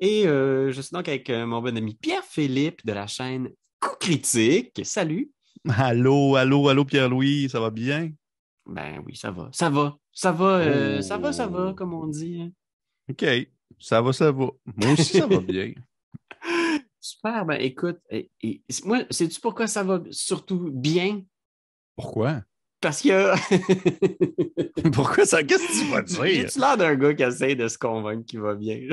Et euh, je suis donc avec euh, mon bon ami Pierre-Philippe de la chaîne Coup Critique. Salut! Allô, allô, allô Pierre-Louis, ça va bien? Ben oui, ça va, ça va, ça va, euh, oh. ça va, ça va, comme on dit. Hein. OK, ça va, ça va. Moi aussi, ça va bien. Super, ben écoute, moi, sais-tu pourquoi ça va surtout bien? Pourquoi? Parce que. Pourquoi ça? Qu'est-ce que tu vas dire? tu l'air d'un gars qui essaie de se convaincre qu'il va bien?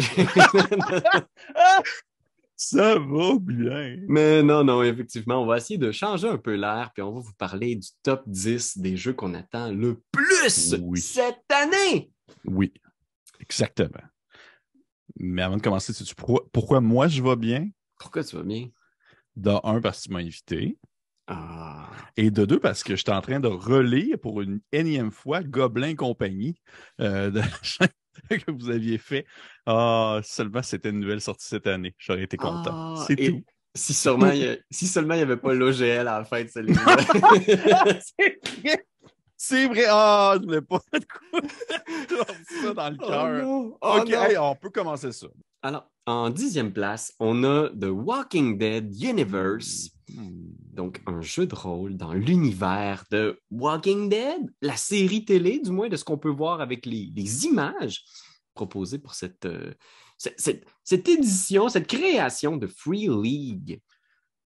ça va bien. Mais non, non, effectivement, on va essayer de changer un peu l'air, puis on va vous parler du top 10 des jeux qu'on attend le plus cette année. Oui, exactement. Mais avant de commencer, tu pourquoi, moi je vais bien? Pourquoi tu vas bien? Dans un, parce que tu m'as invité. Ah. Et de deux, parce que j'étais en train de relire pour une énième fois Goblin Compagnie euh, de la chaîne que vous aviez fait. Ah, seulement c'était une nouvelle sortie cette année. J'aurais été content. Ah, c'est tout. Si, si seulement il n'y avait pas l'OGL à la fin de ce C'est vrai! C'est vrai! Ah, je voulais pas de coup. ça dans le oh cœur. Oh OK, on peut commencer ça. Alors, en dixième place, on a The Walking Dead Universe Hmm. Donc, un jeu de rôle dans l'univers de Walking Dead, la série télé, du moins de ce qu'on peut voir avec les, images proposées pour euh, cette, cette, édition, cette création de Free League.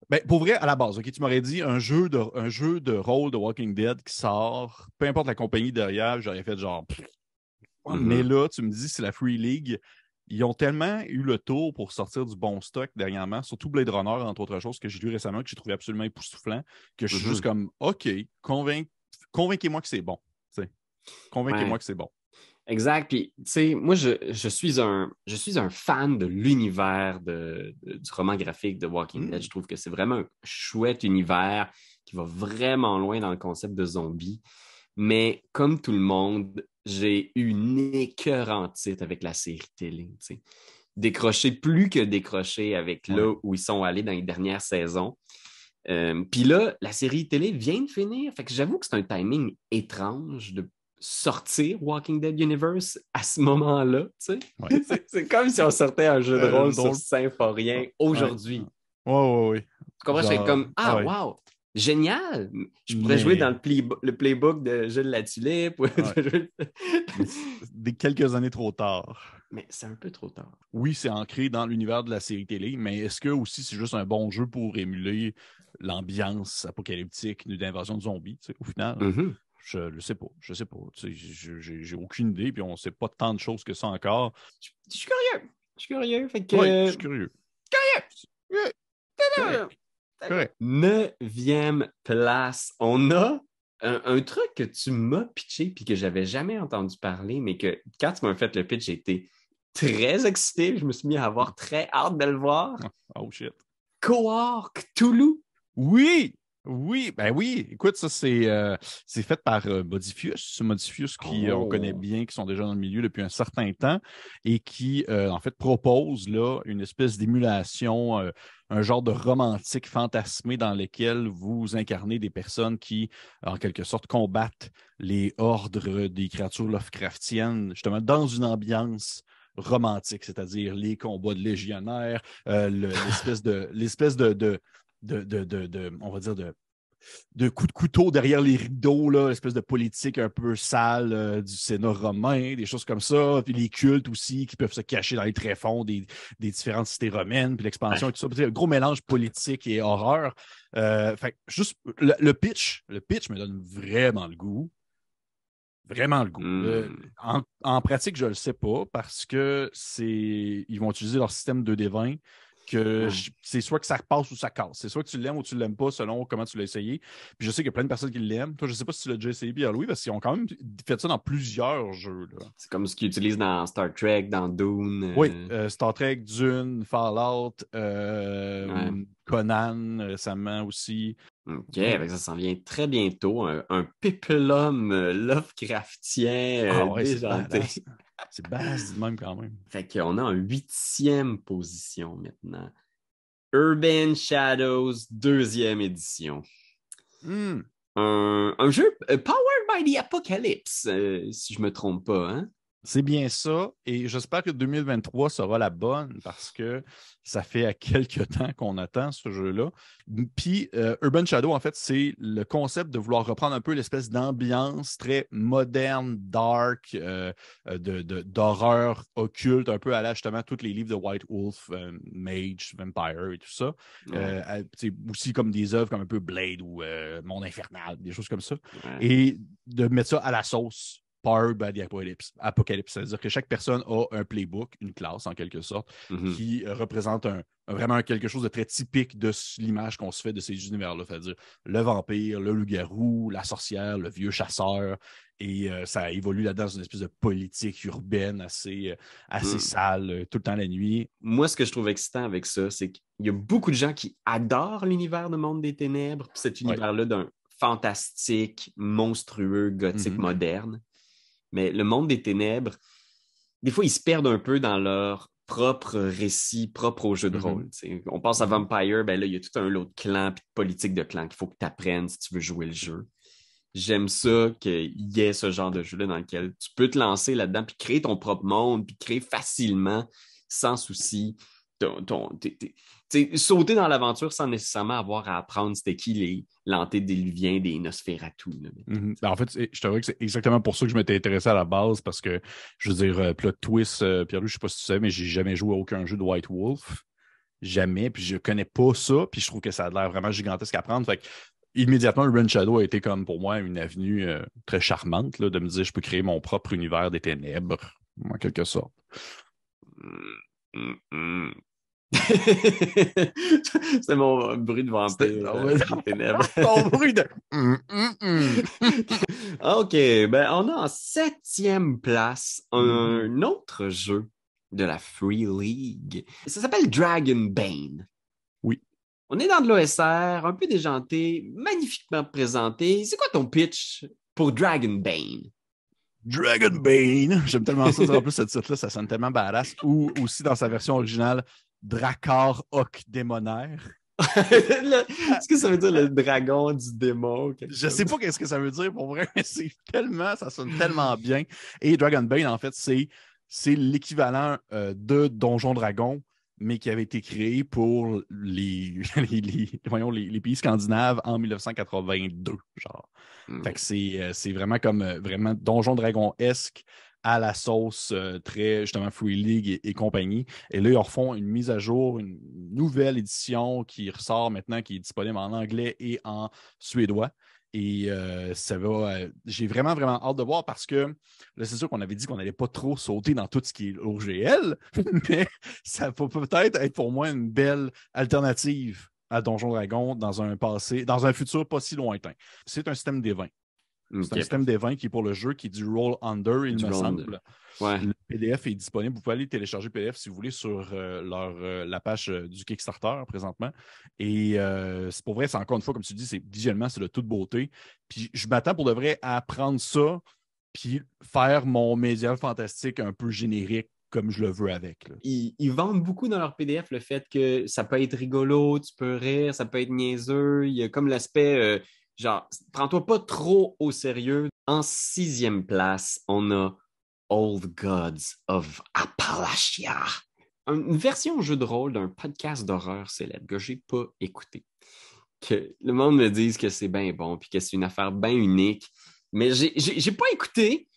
Ben, pour vrai, à la base, ok tu m'aurais dit un jeu, de, un jeu de rôle de Walking Dead qui sort, peu importe la compagnie derrière, j'aurais fait genre. Mais mm-hmm. là, tu me dis, c'est la Free League ils ont tellement eu le tour pour sortir du bon stock dernièrement, surtout Blade Runner, entre autres choses, que j'ai lu récemment, que j'ai trouvé absolument époustouflant, que je suis mm-hmm. juste comme, OK, convainquez-moi que c'est bon. Convainquez-moi que c'est bon. Exact. Puis, tu sais, moi, je, suis un, je suis un fan de l'univers de, du roman graphique de Walking Dead. Mm. Je trouve que c'est vraiment un chouette univers qui va vraiment loin dans le concept de zombie. Mais comme tout le monde, j'ai eu une titre avec la série télé. Décrocher Décroché, plus que décrocher avec là où ils sont allés dans les dernières saisons. Euh, puis là, la série télé vient de finir. Fait que j'avoue que c'est un timing étrange de sortir Walking Dead Universe à ce moment-là. c'est comme si on sortait un jeu de euh, rôle sur Symphorien aujourd'hui. Oui, oui, oui. Tu comprends? comme Ah, wow! génial. Je pourrais jouer dans le, playbook de playbook de la Tulipe. Des quelques années trop tard. Mais c'est un peu trop tard. Oui, c'est ancré dans l'univers de la série télé, mais est-ce que aussi c'est juste un bon jeu pour émuler l'ambiance apocalyptique d'invasion de zombies, au final? Mm-hmm. Je le sais pas, je sais pas. J'ai aucune idée, puis on sait pas tant de choses que ça encore. Je, suis curieux. Je suis curieux. Fait que... je suis curieux. Curieux! curieux. 9 Neuvième place. On a un, truc que tu m'as pitché puis que j'avais jamais entendu parler, mais que quand tu m'as fait le pitch, j'étais très excité. Je me suis mis à avoir très hâte de le voir. Oh, oh shit. Quark Toulouse. Oui! Oui, ben oui. Écoute, ça, c'est euh, fait par euh, Modifius. Modifius, qui euh, on connaît oh! bien, qui sont déjà dans le milieu depuis un certain temps et qui, euh, en fait, propose là, une espèce d'émulation, un genre de romantique fantasmé dans lequel vous incarnez des personnes qui, en quelque sorte, combattent les ordres des créatures Lovecraftiennes, justement, dans une ambiance romantique, c'est-à-dire les combats de légionnaires, l'espèce de l'espèce de, de, de, de, on va dire, de, de coups de couteau derrière les rideaux, là, espèce de politique un peu sale euh, du Sénat romain, des choses comme ça, puis les cultes aussi qui peuvent se cacher dans les tréfonds des, des différentes cités romaines, puis l'expansion et tout ça. Un gros mélange politique et horreur. Euh, juste le, pitch, le pitch me donne vraiment le goût. Vraiment le goût. Euh, hmm. en, pratique, je ne le sais pas parce que c'est. Ils vont utiliser leur système de d 20 que c'est soit que ça repasse ou ça casse. C'est soit que tu l'aimes ou tu l'aimes pas selon comment tu l'as essayé. Puis je sais qu'il y a plein de personnes qui l'aiment. Toi, je sais pas si tu l'as déjà essayé, Pierre-Louis, parce qu'ils ont quand même fait ça dans plusieurs jeux. C'est comme ce qu'ils utilisent dans Star Trek, dans Dune. Euh. Oui, euh, Star Trek, Dune, Fallout, euh, Conan récemment aussi. OK, ça s'en vient très bientôt. Un, Pipelum Lovecraftien ah c'est basse même quand même. Fait qu'on a en huitième position maintenant. Urban Shadows, deuxième édition. Hmm. Un, jeu euh, Powered by the Apocalypse, euh, si je me trompe pas. Hein? C'est bien ça. Et j'espère que 2023 sera la bonne parce que ça fait à quelques temps qu'on attend ce jeu-là. Puis euh, Urban Shadow, en fait, c'est le concept de vouloir reprendre un peu l'espèce d'ambiance très moderne, dark, euh, de d'horreur occulte, un peu à l'âge justement tous les livres de White Wolf, euh, Mage, Vampire et tout ça. C'est aussi comme des œuvres comme un peu Blade ou Monde Infernal, des choses comme ça. Et de mettre ça à la sauce Power by the Apocalypse. C'est-à-dire que chaque personne a un playbook, une classe en quelque sorte, mhm. qui euh, représente vraiment quelque chose de très typique de l'image qu'on se fait de ces univers-là. C'est-à-dire le vampire, le loup-garou, la sorcière, le vieux chasseur. Et euh, ça évolue là-dedans dans une espèce de politique urbaine assez, euh, hmm. sale, tout le temps la nuit. Moi, ce que je trouve excitant avec ça, c'est qu'il y a beaucoup de gens qui adorent l'univers de Monde des Ténèbres, cet univers-là d'un fantastique, monstrueux, gothique, mhm. moderne. Mais le monde des ténèbres, des fois, ils se perdent un peu dans leur propre récit, propre au jeu de mm-hmm. rôle. On pense à mm-hmm. Vampire, ben là, il y a tout un lot de puis de politique de clan qu'il faut que tu apprennes si tu veux jouer le jeu. J'aime ça qu'il y ait ce genre de jeu-là dans lequel tu peux te lancer là-dedans puis créer ton propre monde, puis créer facilement, sans souci, ton, ton, sauter dans l'aventure sans nécessairement avoir à apprendre c'était qui les l'antédiluviens des Nosferatu. Mm-hmm. Ben, en fait, je t'avoue que c'est exactement pour ça que je m'étais intéressé à la base parce que, je veux dire, euh, plot twist, pierre euh, Pierre, je sais pas si tu sais, mais j'ai jamais joué à aucun jeu de White Wolf. Jamais, puis je connais pas ça, puis je trouve que ça a l'air vraiment gigantesque à prendre. Fait que, immédiatement, Run Shadow a été comme pour moi une avenue euh, très charmante de me dire je peux créer mon propre univers des ténèbres, en quelque sorte. Mm, mm, mm. c'est mon bruit de vampire. Mon bruit de. Mm, mm, mm. ok, ben on a en septième place un autre jeu de la Free League. Ça s'appelle Dragon Bane. Oui. On est dans de l'OSR, un peu déjanté, magnifiquement présenté. C'est quoi ton pitch pour Dragon Bane? Dragon Bane. J'aime tellement ça. En plus, ce titre-là, ça sonne tellement badass. Ou aussi dans sa version originale, Dracar Oc démonaire. Est-ce que ça veut dire le dragon du démon? Je sais pas qu'est-ce que ça veut dire pour vrai, c'est tellement, ça sonne tellement bien. Et Dragon Bane, en fait, c'est, c'est l'équivalent euh, de Donjon Dragon, mais qui avait été créé pour les, pays scandinaves en 1982. Hmm. c'est, euh, c'est vraiment comme euh, vraiment Donjon Dragon-esque à la sauce euh, très justement Free League et, compagnie. Et là, ils refont une mise à jour, une nouvelle édition qui ressort maintenant, qui est disponible en anglais et en suédois. Et euh, ça va. Euh, j'ai vraiment, vraiment hâte de voir parce que là, c'est sûr qu'on avait dit qu'on n'allait pas trop sauter dans tout ce qui est OGL, mais ça peut peut-être être pour moi une belle alternative à Donjon Dragon dans un passé, dans un futur pas si lointain. C'est un système des vins. Mm, c'est un système des vins qui est pour le jeu, qui est du roll under, il me semble. Le PDF est disponible. Vous pouvez aller télécharger le PDF si vous voulez sur euh, leur, euh, la page euh, du Kickstarter présentement. Et c'est pour vrai, c'est encore une fois, comme tu dis, c'est visuellement, c'est de toute beauté. Puis je m'attends pour de vrai à prendre ça, puis faire mon médial fantastique un peu générique comme je le veux avec. Ils, vendent beaucoup dans leur PDF le fait que ça peut être rigolo, tu peux rire, ça peut être niaiseux. Il y a comme l'aspect genre, prends-toi pas trop au sérieux. En sixième place, on a Old Gods of Appalachia, une version jeu de rôle d'un podcast d'horreur célèbre que j'ai pas écouté. Que le monde me dise que c'est bien bon puis que c'est une affaire bien unique, mais j'ai pas écouté.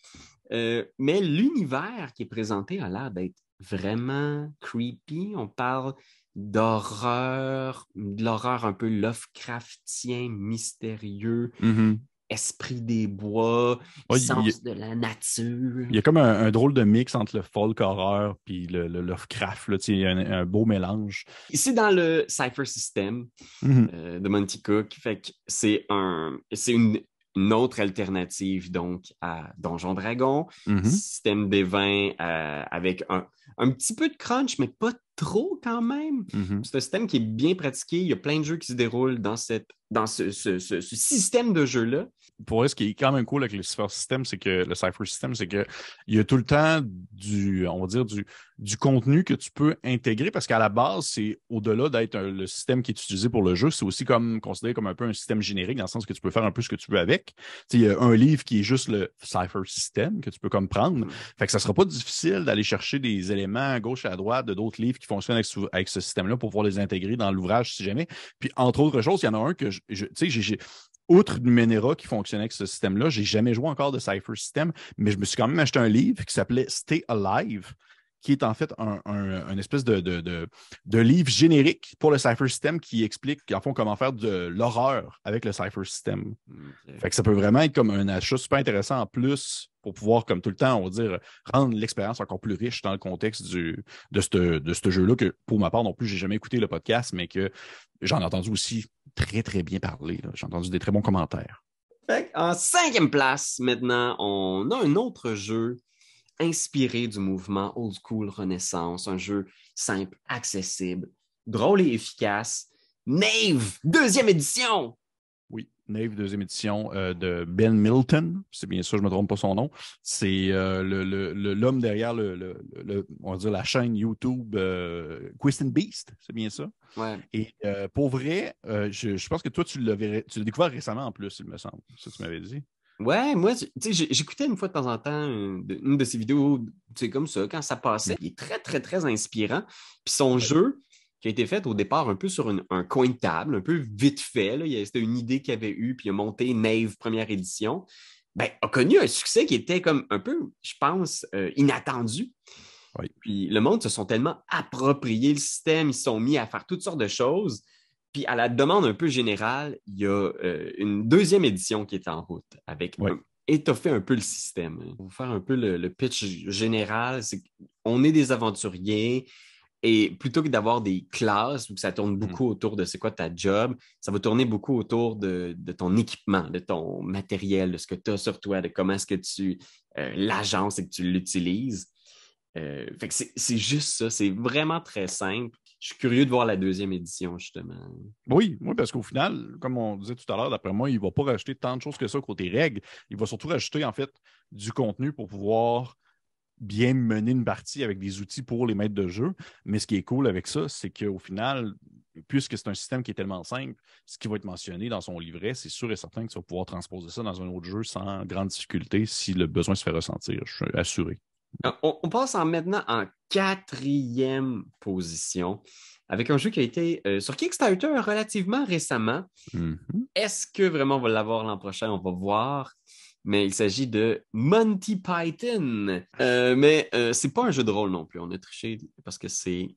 Euh, mais l'univers qui est présenté a l'air d'être vraiment creepy. On parle d'horreur, de l'horreur un peu Lovecraftien, mystérieux, mm-hmm. esprit des bois, ouais, sens de la nature. Il y a comme un, drôle de mix entre le folk horreur puis le, Lovecraft. Là, il y a un, beau mélange. Ici dans le Cypher System mm-hmm. euh, de Monty Cook. c'est un, une, une autre alternative donc à Donjon Dragon, mm-hmm. système des vins euh, avec un, un, petit peu de crunch, mais pas trop quand même. Mm-hmm. C'est un système qui est bien pratiqué. Il y a plein de jeux qui se déroulent dans cette dans ce, système de jeu-là. Pour eux, ce qui est quand même cool avec le Cypher System, c'est que le Cypher System, c'est qu'il y a tout le temps du, on va dire, du, du contenu que tu peux intégrer parce qu'à la base, c'est au-delà d'être le système qui est utilisé pour le jeu, c'est aussi comme considéré comme un peu un système générique dans le sens que tu peux faire un peu ce que tu veux avec. Il y a un livre qui est juste le Cypher System que tu peux comme prendre. Mm. Fait que ça sera pas difficile d'aller chercher des éléments à gauche et à droite de d'autres livres qui fonctionnent avec, avec ce système-là pour pouvoir les intégrer dans l'ouvrage si jamais. Puis entre autres choses, il y en a un que je sais, j'ai outre Numenera qui fonctionnait avec ce système-là, j'ai jamais joué encore de Cypher System, mais je me suis quand même acheté un livre qui s'appelait Stay Alive, qui est en fait un, espèce de, livre générique pour le Cypher System qui explique, en fond, comment faire de l'horreur avec le Cypher System. Fait que ça peut vraiment être comme un achat super intéressant en plus pour pouvoir, comme tout le temps, on dire, rendre l'expérience encore plus riche dans le contexte de ce jeu-là, que pour ma part non plus, j'ai jamais écouté le podcast, mais que j'en ai entendu aussi très, très bien parlé. J'ai entendu des très bons commentaires. en cinquième place, maintenant, on a un autre jeu inspiré du mouvement Old School Renaissance, un jeu simple, accessible, drôle et efficace. Nave, deuxième édition, Nave, deuxième édition euh, de Ben Milton. C'est bien ça, je ne me trompe pas son nom. C'est euh, l'homme derrière le, on va la chaîne YouTube euh, and Beast, c'est bien ça. Et pour vrai, je, pense que toi, tu l'as découvert récemment en plus, il me semble. Ça, tu m'avais dit. Ouais, moi, tu sais, j'écoutais une fois de temps en temps une de, ses vidéos, tu sais, comme ça, quand ça passait. Mm. Il est très, très, très inspirant. Puis son jeu, qui a été faite au départ un peu sur un coin de table, un peu vite fait. C'était une idée qu'il avait eue, puis il a monté Nave première édition. Ben, a connu un succès qui était comme un peu, je pense, euh, inattendu. Puis le monde se sont tellement approprié le système, ils se sont mis à faire toutes sortes de choses. Puis à la demande un peu générale, il y a euh, une deuxième édition qui est en route avec un, étoffer un peu le système. Pour vous faire un peu le, pitch général, c'est est des aventuriers, et plutôt que d'avoir des classes où ça tourne mmh. beaucoup autour de c'est quoi ta job, ça va tourner beaucoup autour de, ton équipement, de ton matériel, de ce que tu as sur toi, de comment est-ce que tu euh, l'agence et que tu l'utilises. Euh, fait que c'est juste ça, c'est vraiment très simple. Je suis curieux de voir la deuxième édition, justement. Oui, oui parce qu'au final, comme on disait tout à l'heure, d'après moi, il ne va pas rajouter tant de choses que ça côté règles. Il va surtout rajouter, en fait, du contenu pour pouvoir bien mener une partie avec des outils pour les maîtres de jeu. Mais ce qui est cool avec ça, c'est qu'au final, puisque c'est un système qui est tellement simple, ce qui va être mentionné dans son livret, c'est sûr et certain que tu vas pouvoir transposer ça dans un autre jeu sans grande difficulté si le besoin se fait ressentir. Je suis assuré. Euh, on, passe maintenant en quatrième position avec un jeu qui a été euh, sur Kickstarter relativement récemment. Mm-hmm. Est-ce que vraiment on va l'avoir l'an prochain? On va voir mais il s'agit de Monty Python. Euh, mais ce euh, c'est pas un jeu de rôle non plus. On a triché parce que c'est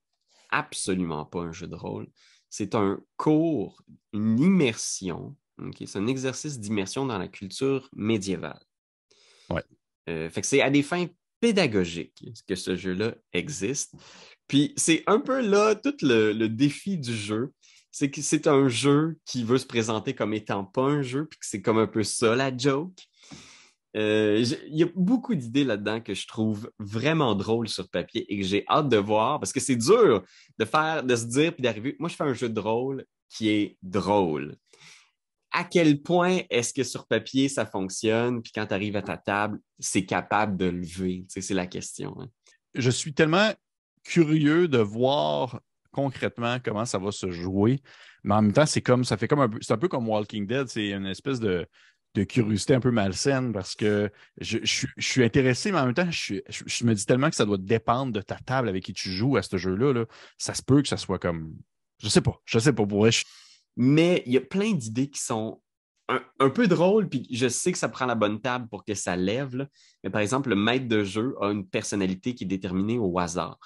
absolument pas un jeu de rôle. C'est un cours, une immersion. C'est un exercice d'immersion dans la culture médiévale. Ouais. Euh, fait que c'est à des fins pédagogiques que ce jeu-là existe. Puis c'est un peu là tout le, le défi du jeu c'est que c'est un jeu qui veut se présenter comme étant pas un jeu, puis que c'est comme un peu ça la joke. Euh, il y a beaucoup d'idées là-dedans que je trouve vraiment drôles sur papier et que j'ai hâte de voir parce que c'est dur de faire, de se dire puis d'arriver. Moi, je fais un jeu de rôle qui est drôle. À quel point est-ce que sur papier ça fonctionne puis quand tu arrives à ta table, c'est capable de lever C'est la question. Hein. Je suis tellement curieux de voir concrètement comment ça va se jouer. Mais en même temps, c'est comme ça fait comme un peu, c'est un peu comme Walking Dead, c'est une espèce de, de curiosité un peu malsaine parce que je, je, suis intéressé, mais en même temps, je, je, me dis tellement que ça doit dépendre de ta table avec qui tu joues à ce jeu-là. Là. Ça se peut que ça soit comme. Je sais pas, je sais pas pour Mais il y a plein d'idées qui sont un, un, peu drôles, puis je sais que ça prend la bonne table pour que ça lève. Mais par exemple, le maître de jeu a une personnalité qui est déterminée au hasard.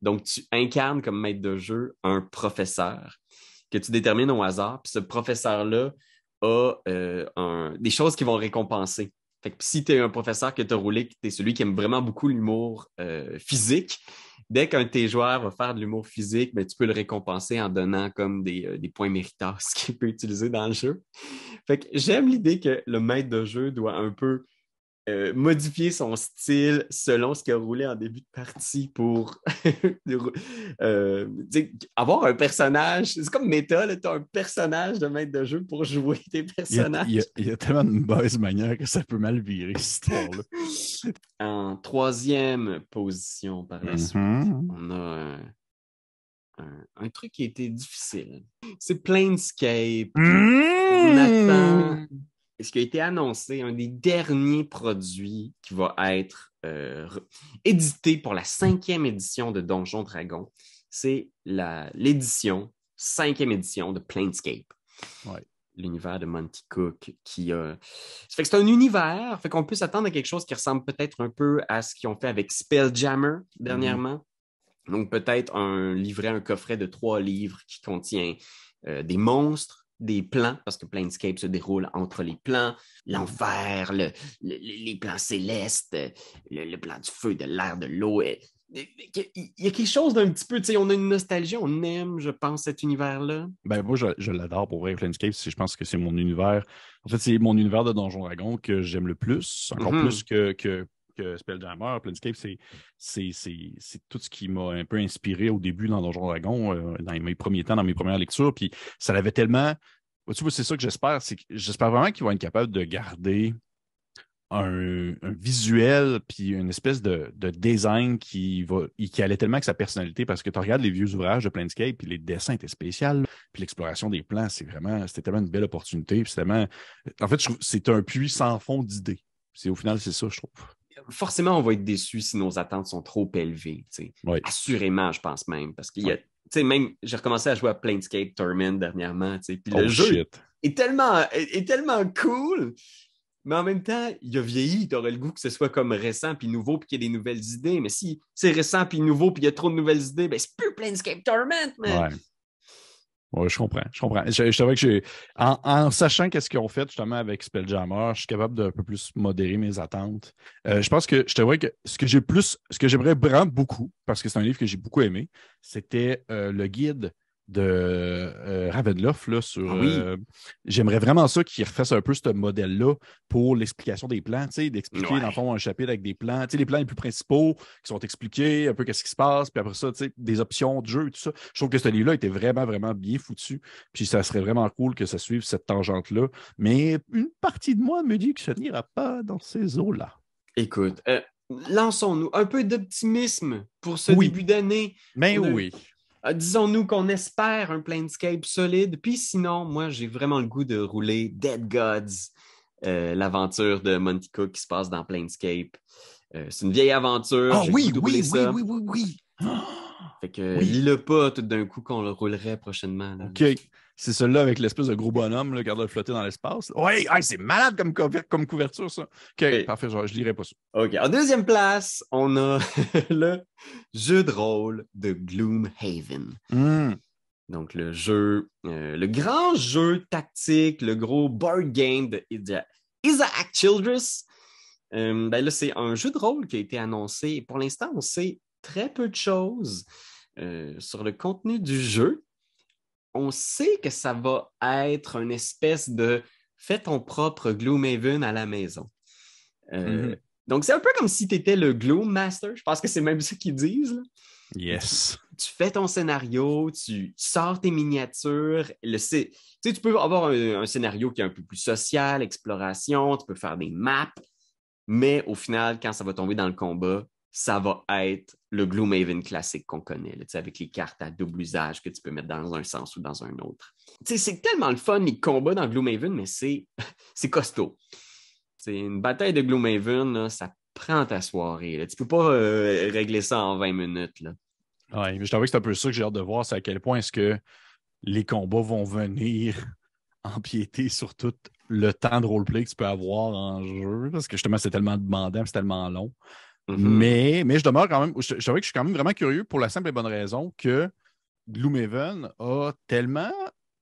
Donc, tu incarnes comme maître de jeu un professeur que tu détermines au hasard, puis ce professeur-là a euh, des choses qui vont récompenser. Fait si tu es un professeur que tu as roulé, que tu es celui qui aime vraiment beaucoup l'humour euh, physique, dès qu'un de tes joueurs va faire de l'humour physique, ben, tu peux le récompenser en donnant comme des, euh, des points méritables qu'il peut utiliser dans le jeu. Fait que j'aime l'idée que le maître de jeu doit un peu euh, modifier son style selon ce qui a roulé en début de partie pour euh, avoir un personnage. C'est comme méta, tu as un personnage de maître de jeu pour jouer tes personnages. Il y a, tellement de mauvaises manières que ça peut mal virer cette histoire-là. en troisième position par la suite, mm-hmm. on a un, truc qui a été difficile. C'est Planescape. Mm! ce qui a été annoncé, un des derniers produits qui va être euh, édité pour la cinquième édition de Donjon Dragon, c'est l'édition, cinquième édition de Planescape. Ouais. L'univers de Monty Cook qui ça fait que c'est un univers, fait qu'on peut s'attendre à quelque chose qui ressemble peut-être un peu à ce qu'ils ont fait avec Spelljammer dernièrement. Mm-hmm. Donc peut-être un livret, un coffret de trois livres qui contient euh, des monstres, des plans, parce que Planescape se déroule entre les plans, l'enfer, les plans célestes, le, plan du feu, de l'air, de l'eau. Il y a quelque chose d'un petit peu, tu sais, on a une nostalgie, on aime, je pense, cet univers-là. Ben, moi, je, l'adore pour vrai, Planescape, je pense que c'est mon univers. En fait, c'est mon univers de Donjon Dragon que j'aime le plus, encore mhm. plus que Spelljammer, Planescape, c'est, c'est, tout ce qui m'a un peu inspiré au début dans Donjon Dragon, euh, dans mes premiers temps, dans mes premières lectures. Puis ça l'avait tellement. C'est ça que j'espère. C'est j'espère vraiment qu'ils vont être capables de garder un, visuel puis une espèce de, de design qui va qui allait tellement avec sa personnalité parce que tu regardes les vieux ouvrages de Planescape puis les dessins étaient spéciaux puis l'exploration des plans c'est vraiment c'était tellement une belle opportunité puis tellement en fait c'est un puits sans fond d'idées au final c'est ça je trouve forcément, on va être déçu si nos attentes sont trop élevées. Assurément, je pense même. Parce qu'il y a. même, j'ai recommencé à jouer à Planescape Torment dernièrement. Puis le oh, jeu est tellement, tellement cool mais en même temps, il a vieilli. Tu aurais le goût que ce soit comme récent puis nouveau puis qu'il y ait des nouvelles idées. Mais si c'est récent puis nouveau puis il y a trop de nouvelles idées, ben c'est plus Planescape Torment, Ouais, je comprends. Je comprends. Je, que j'ai. En, sachant qu'est-ce qu'ils ont fait justement avec Spelljammer, je suis capable d'un peu plus modérer mes attentes. Euh, je pense que je vois que ce que j'ai plus, ce que j'aimerais vraiment beaucoup, parce que c'est un livre que j'ai beaucoup aimé, c'était euh, le guide de euh, Ravenloft là, sur. Ah euh, j'aimerais vraiment ça qu'il refasse un peu ce modèle-là pour l'explication des plans, d'expliquer dans le fond un chapitre avec des plans, les plans les plus principaux qui sont expliqués, un peu qu'est-ce qui se passe, puis après ça, des options de jeu tout ça. Je trouve que ce livre-là était vraiment, vraiment bien foutu, puis ça serait vraiment cool que ça suive cette tangente-là. Mais une partie de moi me dit que ça n'ira pas dans ces eaux-là. Écoute, euh, lançons-nous un peu d'optimisme pour ce début d'année. Mais ben oui. Euh, disons-nous qu'on espère un Planescape solide, puis sinon, moi, j'ai vraiment le goût de rouler Dead Gods, euh, l'aventure de Monty Cook qui se passe dans Planescape. Euh, c'est une vieille aventure. oh, oui, oui, oui, oui, oui, Fait que lis-le pas tout d'un coup qu'on le roulerait prochainement. OK. C'est celui-là avec l'espèce de gros bonhomme, qui a flotter dans l'espace. Ouais, c'est malade comme, comme couverture, ça. OK, parfait, je je lirai pas ça. OK. En deuxième place, on a le jeu de rôle de Gloomhaven. Hmm. Donc, le jeu, euh, le grand jeu tactique, le gros board game de Isaac Childress. Euh, ben là, c'est un jeu de rôle qui a été annoncé. Pour l'instant, on sait très peu de choses euh, sur le contenu du jeu on sait que ça va être une espèce de fais ton propre Gloomhaven à la maison. Euh, mhm. Donc, c'est un peu comme si tu étais le Gloom Master. Je pense que c'est même ça qu'ils disent. Yes. Tu, fais ton scénario, tu sors tes miniatures. Le, tu, tu peux avoir un, scénario qui est un peu plus social, exploration, tu peux faire des maps, mais au final, quand ça va tomber dans le combat, ça va être le Gloomhaven classique qu'on connaît, avec les cartes à double usage que tu peux mettre dans un sens ou dans un autre. C'est tellement le fun, les combats dans Gloomhaven, mais c'est costaud. C'est une bataille de Gloomhaven, ça prend ta soirée. Tu Tu peux pas euh, régler ça en 20 minutes. Là. Ouais, je t'avoue que c'est un peu ça que j'ai hâte de voir, c'est à quel point est-ce que les combats vont venir empiéter sur tout le temps de roleplay que tu peux avoir en jeu, parce que justement, c'est tellement demandant, c'est tellement long. Mm-hmm. mais, je demeure quand même, je, savais que je suis quand même vraiment curieux pour la simple et bonne raison que Gloomhaven a tellement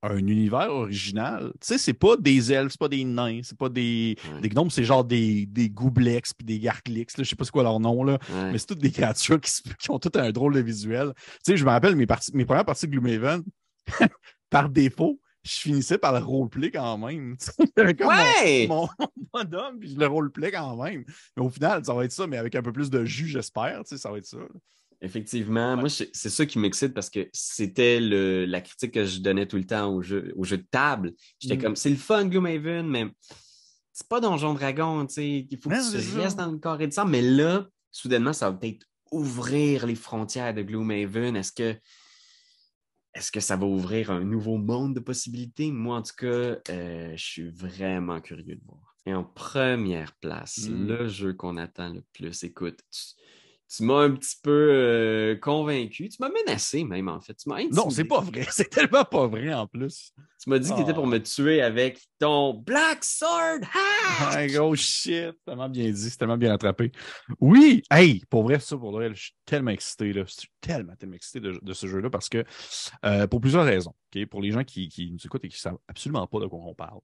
un univers original. Tu sais, c'est pas des elfes, c'est pas des nains, c'est pas des, gnomes, c'est genre des, des goublex puis des garclix, je sais pas c'est quoi leur nom, là, mais c'est toutes des créatures qui, ont tout un drôle de visuel. Tu sais, je me rappelle mes, parties, mes premières parties de Gloomhaven, par défaut, je finissais par le roleplay quand même. comme ouais! mon, mon, puis je le roleplay quand même. Mais au final, ça va être ça, mais avec un peu plus de jus, j'espère, tu sais, ça va être ça. Effectivement, moi, c'est ça qui m'excite parce que c'était la critique que je donnais tout le temps au jeu, de table. J'étais mm. comme, c'est le fun, Gloomhaven, mais c'est pas Donjon Dragon, tu sais. Il faut que tu restes dans le corps et de sang. Mais là, soudainement, ça va peut-être ouvrir les frontières de Gloomhaven. Est-ce que est-ce que ça va ouvrir un nouveau monde de possibilités? Moi, en tout cas, euh, je suis vraiment curieux de voir. Et en première place, mmh. le jeu qu'on attend le plus, écoute, tu m'as un petit peu euh, convaincu. Tu m'as menacé même, en fait. Tu m'as Non, c'est pas vrai. C'est tellement pas vrai en plus. Tu m'as dit que tu pour ah. me tuer avec ton Black Sword Hack! oh shit! Tellement bien dit, c'est tellement bien attrapé. Oui! Hey! Pour vrai, ça, pour vrai, je suis tellement excité. Là. Je suis tellement, tellement excité de, ce jeu-là parce que, euh, pour plusieurs raisons, pour les gens qui, qui, nous écoutent et qui ne savent absolument pas de quoi on parle,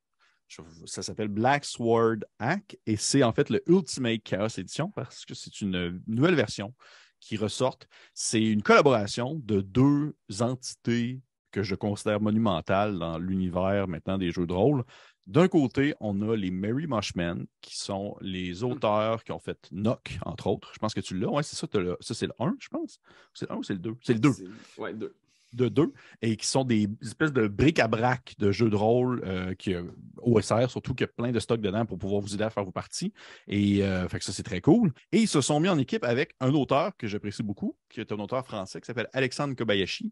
ça s'appelle Black Sword Hack et c'est en fait le Ultimate Chaos Edition parce que c'est une nouvelle version qui ressort. C'est une collaboration de deux entités que je considère monumentales dans l'univers maintenant des jeux de rôle. D'un côté, on a les Mary Mushmen qui sont les hmm. auteurs qui ont fait Knock, entre autres. Je pense que tu l'as. Oui, c'est ça, ça c'est le 1, je pense. C'est le 1 ou c'est le 2? C'est le 2. Ouais, 2 de deux et qui sont des espèces de briques à brac de jeux de rôle euh, qui, euh, OSR, surtout qu'il a plein de stocks dedans pour pouvoir vous aider à faire vos parties. Et euh, fait ça, c'est très cool. Et ils se sont mis en équipe avec un auteur que j'apprécie beaucoup, qui est un auteur français qui s'appelle Alexandre Kobayashi,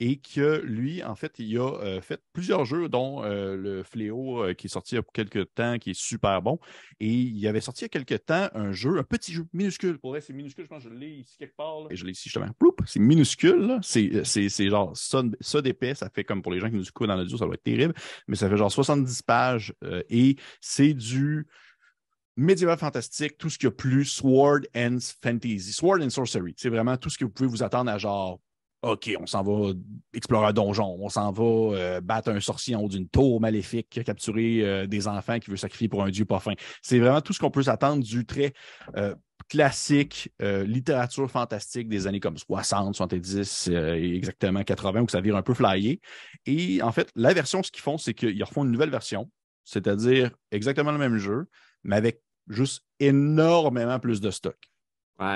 et que lui, en fait, il a euh, fait plusieurs jeux, dont euh, le Fléau euh, qui est sorti il y a quelques temps, qui est super bon. Et il avait sorti il y a quelques temps un jeu, un petit jeu minuscule. Pour vrai, c'est minuscule, je pense que je l'ai ici quelque part. Et je l'ai ici justement. C'est minuscule. C'est genre ça, ça d'épais. Ça fait comme pour les gens qui nous écoutent dans l'audio, ça doit être terrible. Mais ça fait genre 70 pages et c'est du médiéval fantastique, tout ce qu'il y a plus, Sword and Fantasy, Sword and Sorcery. C'est vraiment tout ce que vous pouvez vous attendre à genre OK, on s'en va explorer un donjon, on s'en va euh, battre un sorcier en haut d'une tour maléfique capturer euh, des enfants qui veut sacrifier pour un dieu pas C'est vraiment tout ce qu'on peut s'attendre du trait euh, classique, littérature fantastique des années comme 60, 70, exactement 80, où ça vire un peu flyé. Et en fait, la version, ce qu'ils font, c'est qu'ils refont une nouvelle version, c'est-à-dire exactement le même jeu, mais avec juste énormément plus de stock.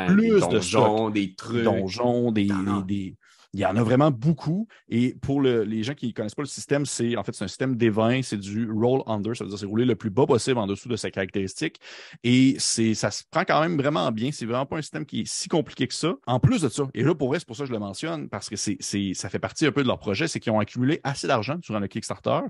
plus de donjons, de stock. des trucs. Donjons, des, des, des, il y en a vraiment beaucoup. Et pour les gens qui ne connaissent pas le système, c'est en fait un système des c'est du roll under, ça veut dire c'est rouler le plus bas possible en dessous de sa caractéristique. Et ça se prend quand même vraiment bien. C'est vraiment pas un système qui est si compliqué que ça. En plus de ça, et là pour vrai, c'est pour ça que je le mentionne, parce que c'est, ça fait partie un peu de leur projet, c'est qu'ils ont accumulé assez d'argent durant le Kickstarter,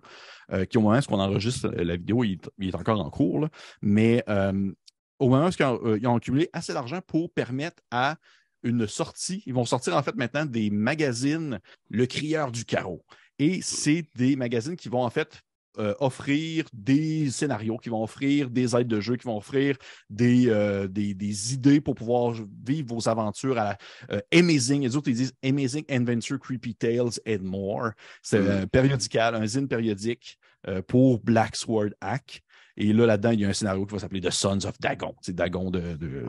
euh, qui au moment où on enregistre la vidéo, il, est encore en cours, mais euh, au moment où euh, ils ont accumulé assez d'argent pour permettre à une sortie. Ils vont sortir en fait maintenant des magazines Le Crieur du Carreau. Et mmh. c'est des magazines qui vont en fait euh, offrir des scénarios, qui vont offrir des aides de jeu, qui vont offrir des, euh, des, idées pour pouvoir vivre vos aventures à euh, Amazing. Les autres, ils disent Amazing Adventure, Creepy Tales and More. C'est mmh. un périodical, un zine périodique pour Black Sword Hack. Et là, là-dedans, il y a un scénario qui va s'appeler The Sons of Dagon. C'est Dagon de, de,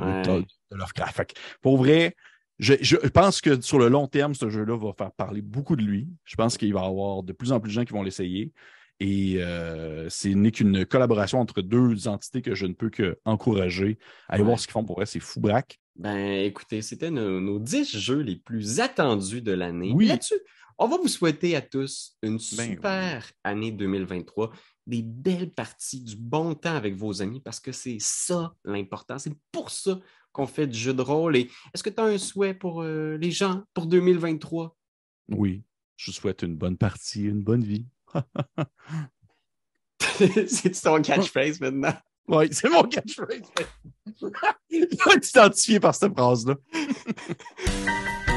Lovecraft. pour vrai, je, je, pense que sur le long terme, ce jeu-là va faire parler beaucoup de lui. Je pense qu'il va y avoir de plus en plus de gens qui vont l'essayer. Et euh, ce n'est qu'une collaboration entre deux entités que je ne peux qu'encourager. Allez voir ce qu'ils font pour vrai, c'est fou braque. Ben écoutez, c'était nos, dix 10 jeux les plus attendus de l'année. Oui. là on va vous souhaiter à tous une ben super année 2023, des belles parties, du bon temps avec vos amis, parce que c'est ça l'important. C'est pour ça qu'on fait du jeu de rôle. est-ce que tu as un souhait pour euh, les gens pour 2023? Oui, je souhaite une bonne partie, une bonne vie. c'est ton catchphrase maintenant. Oui, c'est mon catchphrase. Il faut être identifié par cette phrase-là.